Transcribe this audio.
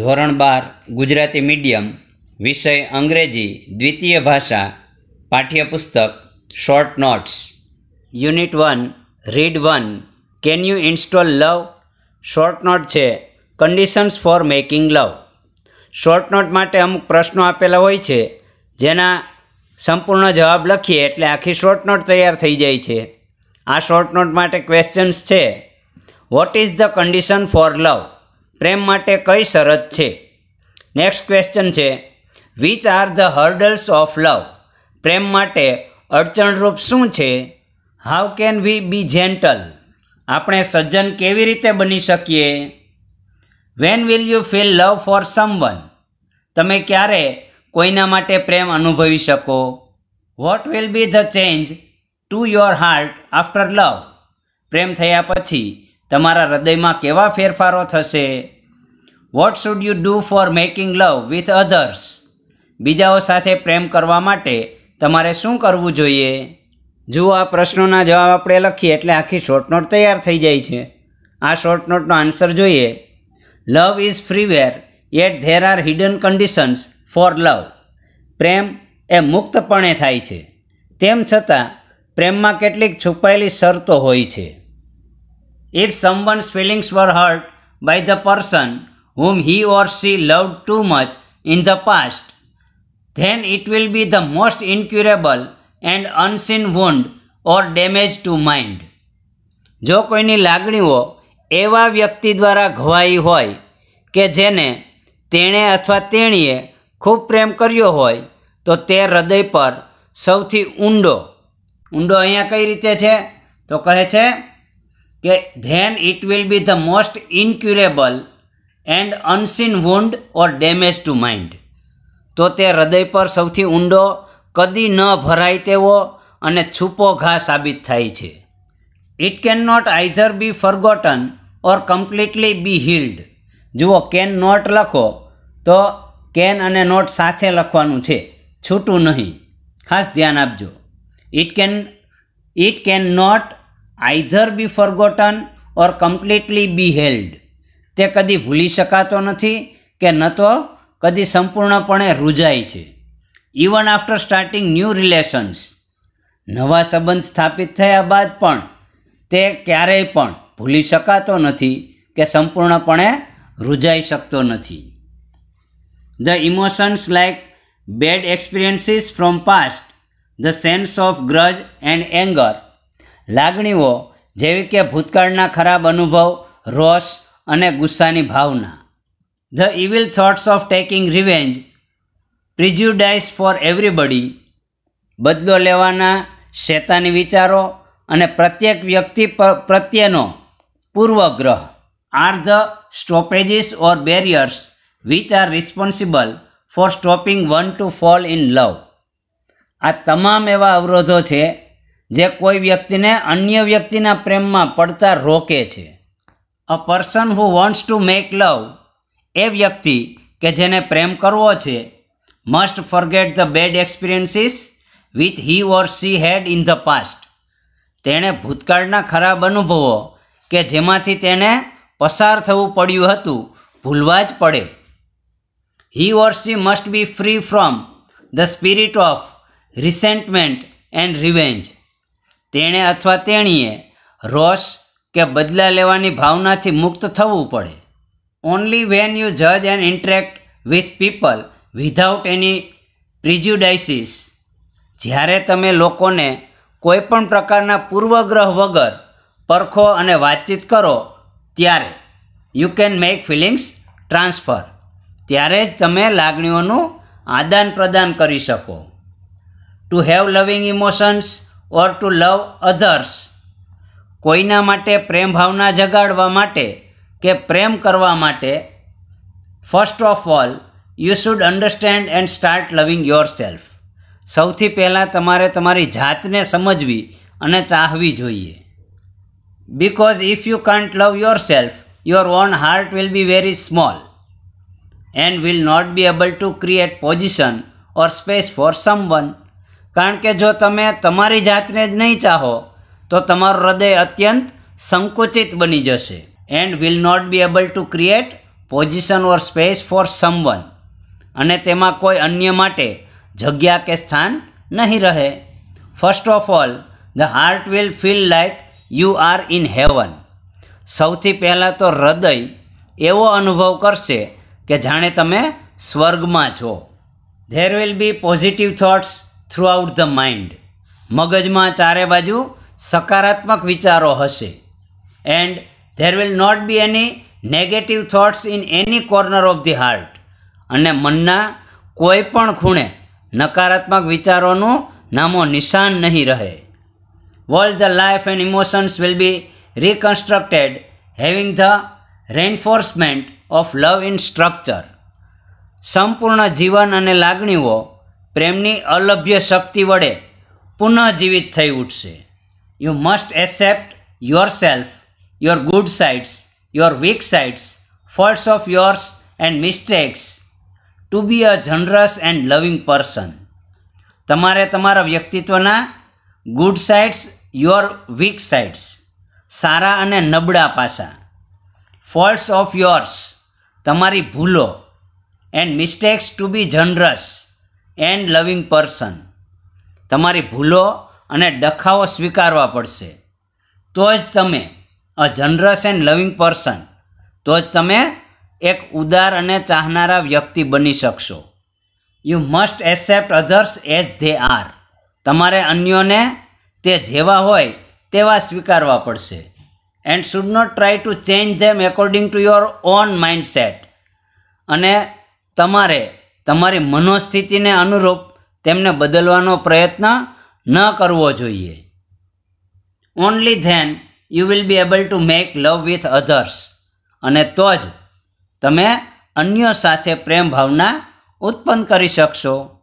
ધોરણ બાર ગુજરાતી મીડિયમ વિષય અંગ્રેજી દ્વિતીય ભાષા પાઠ્યપુસ્તક short notes unit one read one can you install love short note છે conditions for making love short note માટે અમુક પ્રશ્નો આપેલા હોય છે જેના સંપૂર્ણ જવાબ લખીએ એટલે આખી શોર્ટ નોટ તૈયાર થઈ જાય છે આ શોર્ટ નોટ માટે ક્વેશ્ચન્સ છે what is the condition for love પ્રેમ માટે કઈ શરત છે નેક્સ્ટ ક્વેશ્ચન છે which are the hurdles of love પ્રેમ માટે અડચણરૂપ શું છે how can we be gentle આપણે સજ્જન કેવી રીતે બની શકીએ when will you feel love for someone તમે ક્યારે કોઈના માટે પ્રેમ અનુભવી શકો what will be the change to your heart after love પ્રેમ થયા પછી તમારા હૃદયમાં કેવા ફેરફારો થશે what should you do for making love with others બીજાઓ સાથે પ્રેમ કરવા માટે તમારે શું કરવું જોઈએ જુઓ આ પ્રશ્નોના જવાબ આપણે લખીએ એટલે આખી શોર્ટ નોટ તૈયાર થઈ જાય છે આ શોર્ટ નોટનો આન્સર જોઈએ love is freeware yet there are hidden conditions for love પ્રેમ એ મુક્તપણે થાય છે તેમ છતાં પ્રેમમાં કેટલીક છુપાયેલી શરતો હોય છે If someone's feelings were hurt by the person whom he or she loved too much in the past, then it will be the most incurable and unseen wound or damage to mind. જો કોઈની લાગણીઓ એવા વ્યક્તિ દ્વારા ઘવાઈ હોય કે જેને તેણે અથવા તેણીએ ખૂબ પ્રેમ કર્યો હોય તો તે હૃદય પર સૌથી ઊંડો ઊંડો અહીંયા કઈ રીતે છે તો કહે છે કે then it will be the most incurable and unseen wound or damage to mind તો તે હૃદય પર સૌથી ઊંડો કદી ન ભરાય તેવો અને છૂપો ઘા સાબિત થાય છે it can not either be forgotten or completely be healed જુઓ કેન નોટ લખો તો કેન અને નોટ સાથે લખવાનું છે છૂટું નહીં ખાસ ધ્યાન આપજો it can it can not either be forgotten or completely be healed તે કદી ભૂલી શકાતો નથી કે ન તો કદી સંપૂર્ણપણે રૂજાય છે even after starting new relations નવા સંબંધ સ્થાપિત થયા બાદ પણ તે ક્યારેય પણ ભૂલી શકાતો નથી કે સંપૂર્ણપણે રૂજાઈ શકતો નથી the emotions like bad experiences from past the sense of grudge and anger લાગણીઓ જેવી કે ભૂતકાળના ખરાબ અનુભવ રોષ અને ગુસ્સાની ભાવના the evil thoughts of taking revenge prejudice for everybody બદલો લેવાના શેતાની વિચારો અને પ્રત્યેક વ્યક્તિ પ્રત્યેનો પૂર્વગ્રહ are the stoppages or barriers which are responsible for stopping one to fall in love આ તમામ એવા અવરોધો છે જે કોઈ વ્યક્તિને અન્ય વ્યક્તિના પ્રેમમાં પડતા રોકે છે a person who wants to make love એ વ્યક્તિ કે જેને પ્રેમ કરવો છે must forget the bad experiences with he or she had in the past તેણે ભૂતકાળના ખરાબ અનુભવો કે જેમાંથી તેણે પસાર થવું પડ્યું હતું ભૂલવા જ પડે he or she must be free from the spirit of resentment and revenge તેણે અથવા તેણીએ રોષ કે બદલા લેવાની ભાવનાથી મુક્ત થવું પડે ઓનલી વેન યુ જજ and interact with people without any prejudices જ્યારે તમે લોકોને કોઈપણ પ્રકારના પૂર્વગ્રહ વગર પરખો અને વાતચીત કરો ત્યારે you can make feelings transfer ત્યારે જ તમે લાગણીઓનું આદાન પ્રદાન કરી શકો to have loving emotions or to love others કોઈના માટે પ્રેમ ભાવના જગાડવા માટે કે પ્રેમ કરવા માટે first of all you should understand and start loving yourself સૌથી પહેલાં તમારે તમારી જાતને સમજવી અને ચાહવી જોઈએ because if you can't love your self your own heart will be very small and will not be able to create position or space for someone કારણ કે જો તમે તમારી જાતને જ નહીં ચાહો તો તમારું હૃદય અત્યંત સંકુચિત બની જશે and will not be able to create position or space for someone અને તેમાં કોઈ અન્ય માટે જગ્યા કે સ્થાન નહીં રહે first of all the heart will feel like you are in heaven સૌથી પહેલાં તો હૃદય એવો અનુભવ કરશે કે જાણે તમે સ્વર્ગમાં છો there will be positive thoughts throughout the mind મગજમાં ચારે બાજુ સકારાત્મક વિચારો હશે and there will not be any negative thoughts in any corner of the heart અને મનના કોઈ પણ ખૂણે નકારાત્મક વિચારોનું નામો નિશાન નહીં રહે world the life and emotions will be reconstructed having the reinforcement of love in structure સંપૂર્ણ જીવન અને લાગણીઓ પ્રેમની અલભ્ય શક્તિ વડે પુનઃજીવિત થઈ ઉઠશે યુ મસ્ટ એક્સેપ્ટ યોર self your good sides your weak sides faults of yours and mistakes to be a generous and loving person તમારે તમારા વ્યક્તિત્વના good sides your weak sides સારા અને નબળા પાસા ફોલ્ટ્સ ઓફ યોર્સ તમારી ભૂલો and mistakes to be generous and loving person તમારી ભૂલો અને ડખાઓ સ્વીકારવા પડશે તો જ તમે અ જનરસ એન્ડ લવિંગ પર્સન તો જ તમે એક ઉદાર અને ચાહનારા વ્યક્તિ બની શકશો you must accept others as they are તમારે અન્યોને તે જેવા હોય તેવા સ્વીકારવા પડશે and should not try to change them according to your own mindset અને તમારે તમારી મનોસ્થિતિને અનુરૂપ તેમને બદલવાનો પ્રયત્ન ન કરવો જોઈએ only then you will be able to make love with others અને તો જ તમે અન્યો સાથે પ્રેમ ભાવના ઉત્પન્ન કરી શકશો